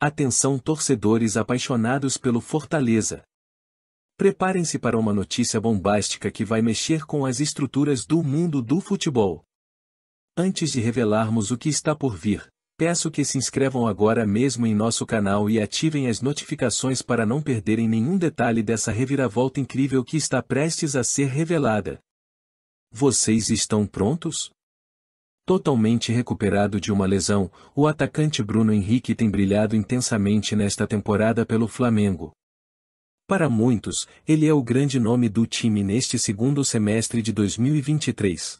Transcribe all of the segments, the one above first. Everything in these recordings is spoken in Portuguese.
Atenção torcedores apaixonados pelo Fortaleza. Preparem-se para uma notícia bombástica que vai mexer com as estruturas do mundo do futebol. Antes de revelarmos o que está por vir, peço que se inscrevam agora mesmo em nosso canal e ativem as notificações para não perderem nenhum detalhe dessa reviravolta incrível que está prestes a ser revelada. Vocês estão prontos? Totalmente recuperado de uma lesão, o atacante Bruno Henrique tem brilhado intensamente nesta temporada pelo Flamengo. Para muitos, ele é o grande nome do time neste segundo semestre de 2023.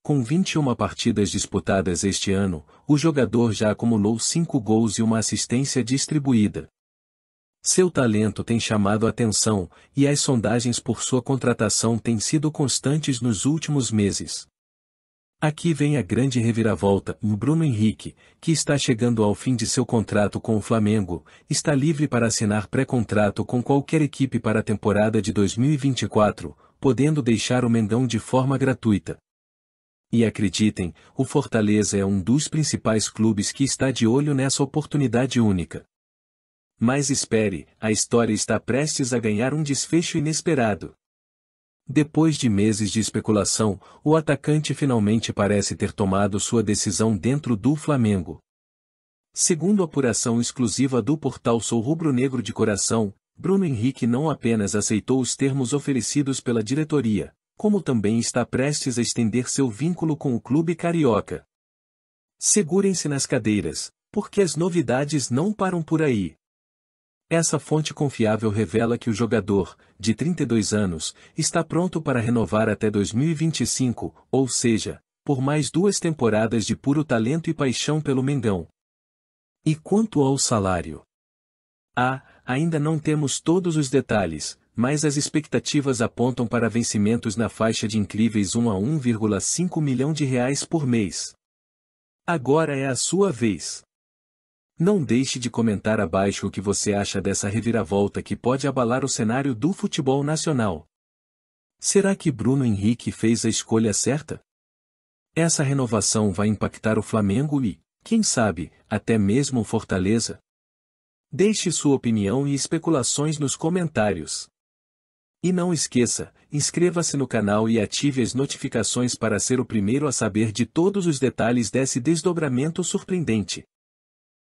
Com 21 partidas disputadas este ano, o jogador já acumulou 5 gols e uma assistência distribuída. Seu talento tem chamado a atenção, e as sondagens por sua contratação têm sido constantes nos últimos meses. Aqui vem a grande reviravolta, o Bruno Henrique, que está chegando ao fim de seu contrato com o Flamengo, está livre para assinar pré-contrato com qualquer equipe para a temporada de 2024, podendo deixar o Mengão de forma gratuita. E acreditem, o Fortaleza é um dos principais clubes que está de olho nessa oportunidade única. Mas espere, a história está prestes a ganhar um desfecho inesperado. Depois de meses de especulação, o atacante finalmente parece ter tomado sua decisão dentro do Flamengo. Segundo a apuração exclusiva do portal Sou Rubro Negro de Coração, Bruno Henrique não apenas aceitou os termos oferecidos pela diretoria, como também está prestes a estender seu vínculo com o clube carioca. Segurem-se nas cadeiras, porque as novidades não param por aí. Essa fonte confiável revela que o jogador, de 32 anos, está pronto para renovar até 2025, ou seja, por mais duas temporadas de puro talento e paixão pelo Mengão. E quanto ao salário? Ah, ainda não temos todos os detalhes, mas as expectativas apontam para vencimentos na faixa de incríveis 1 a 1,5 milhão de reais por mês. Agora é a sua vez. Não deixe de comentar abaixo o que você acha dessa reviravolta que pode abalar o cenário do futebol nacional. Será que Bruno Henrique fez a escolha certa? Essa renovação vai impactar o Flamengo e, quem sabe, até mesmo o Fortaleza? Deixe sua opinião e especulações nos comentários. E não esqueça, inscreva-se no canal e ative as notificações para ser o primeiro a saber de todos os detalhes desse desdobramento surpreendente.